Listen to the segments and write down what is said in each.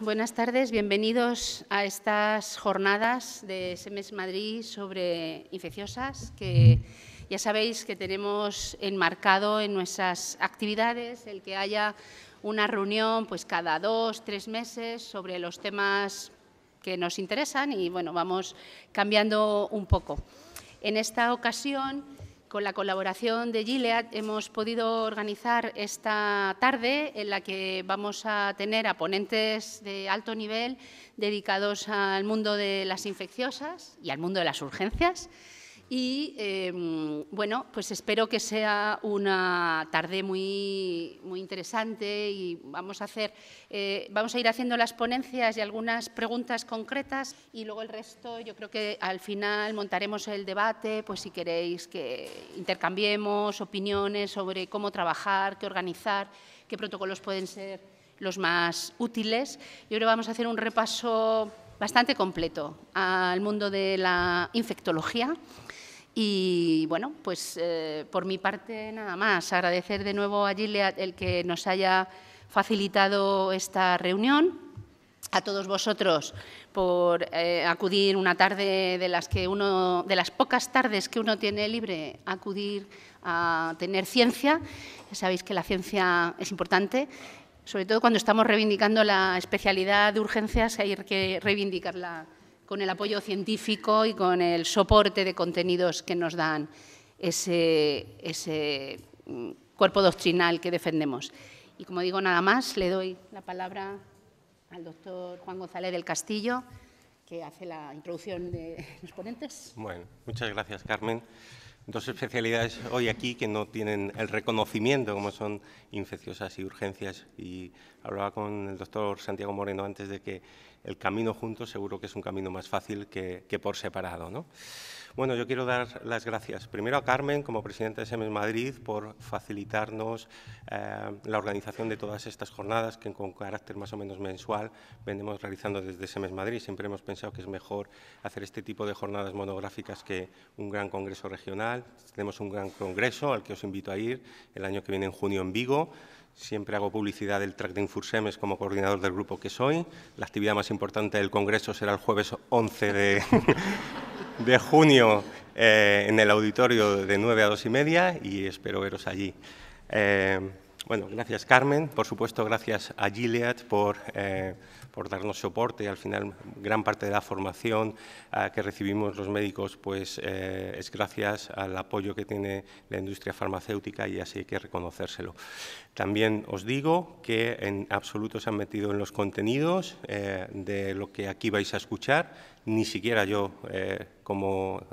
buenas tardes. Bienvenidos a estas jornadas de SEMES Madrid sobre infecciosas que ya sabéis que tenemos enmarcado en nuestras actividades el que haya una reunión pues cada dos, tres meses sobre los temas que nos interesan y bueno, vamos cambiando un poco. En esta ocasión con la colaboración de Gilead hemos podido organizar esta tarde en la que vamos a tener a ponentes de alto nivel dedicados al mundo de las infecciosas y al mundo de las urgencias. Y em, bueno, pues espero que sea una tarde muy, muy interesante y vamos a hacer, eh, vamos a ir haciendo las ponencias y algunas preguntas concretas y luego el resto yo creo que al final montaremos el debate, pues si queréis que intercambiemos opiniones sobre cómo trabajar, qué organizar, qué protocolos pueden ser los más útiles. Yo creo vamos a hacer un repaso bastante completo al mundo de la infectología. Y bueno, pues eh, por mi parte nada más. Agradecer de nuevo a Gilead el que nos haya facilitado esta reunión. A todos vosotros por eh, acudir una tarde de las, que uno, de las pocas tardes que uno tiene libre, acudir a tener ciencia. Ya sabéis que la ciencia es importante sobre todo cuando estamos reivindicando la especialidad de urgencias, hay que reivindicarla con el apoyo científico y con el soporte de contenidos que nos dan ese, mm, cuerpo doctrinal que defendemos. Y como digo, nada más, le doy la palabra al doctor Juan González del Castillo, que hace la introducción de los ponentes. Bueno, muchas gracias, Carmen dos especialidades hoy aquí que no tienen el reconocimiento, como son infecciosas y urgencias. Y hablaba con el doctor Santiago Moreno antes de que el camino juntos seguro que es un camino más fácil que, por separado. Bueno, yo quiero dar las gracias primero a Carmen, como presidenta de SEMES Madrid, por facilitarnos eh, la organización de todas estas jornadas que con carácter más o menos mensual venimos realizando desde SEMES Madrid. Siempre hemos pensado que es mejor hacer este tipo de jornadas monográficas que un gran congreso regional tenemos un gran congreso al que os invito a ir el año que viene en junio en Vigo. Siempre hago publicidad del track de Infursemes como coordinador del grupo que soy. La actividad más importante del Congreso será el jueves 11 de, junio eh, en el auditorio de 9 a 2 y media y espero veros allí. Eh, bueno, gracias Carmen, por supuesto gracias a Gilead eh, por, darnos soporte. Al final, gran parte de la formación eh, que recibimos los médicos pues, eh, es gracias al apoyo que tiene la industria farmacéutica y así hay que reconocérselo. También os digo que en absoluto se han metido en los contenidos de lo que aquí vais a escuchar, ni siquiera yo como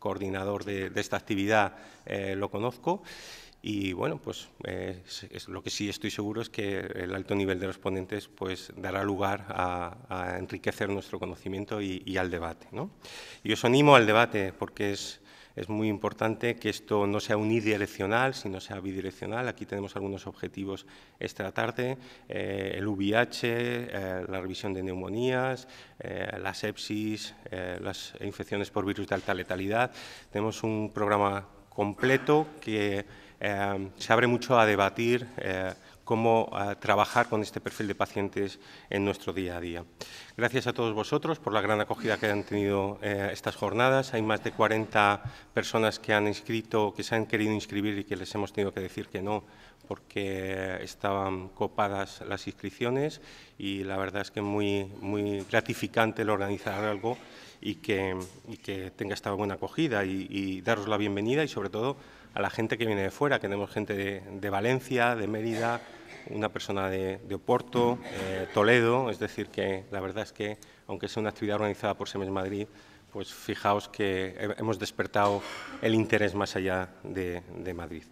coordinador de, de esta actividad lo conozco. Y bueno, pues lo que sí estoy seguro es que el alto nivel de los ponentes pues, dará lugar a, enriquecer nuestro conocimiento y, al debate. ¿no? Y os animo al debate porque es, es muy importante que esto no sea unidireccional, sino sea bidireccional. Aquí tenemos algunos objetivos esta tarde, eh, el VIH, eh, la revisión de neumonías, eh, la sepsis, las infecciones por virus de alta letalidad. Tenemos un programa completo que Em, se abre mucho a debatir eh, cómo eh, trabajar con este perfil de pacientes en nuestro día a día. Gracias a todos vosotros por la gran acogida que han tenido eh, estas jornadas. Hay más de 40 personas que han inscrito, que se han querido inscribir y que les hemos tenido que decir que no porque estaban copadas las inscripciones y la verdad es que es muy, muy gratificante el organizar algo y que, tenga esta buena acogida y, y daros la bienvenida y sobre todo a la gente que viene de fuera, tenemos gente de, Valencia, de Mérida, una persona de, Oporto, eh, Toledo, es decir, que la verdad es que, aunque sea una actividad organizada por SEMES Madrid, pues fijaos que hemos despertado el interés más allá de Madrid.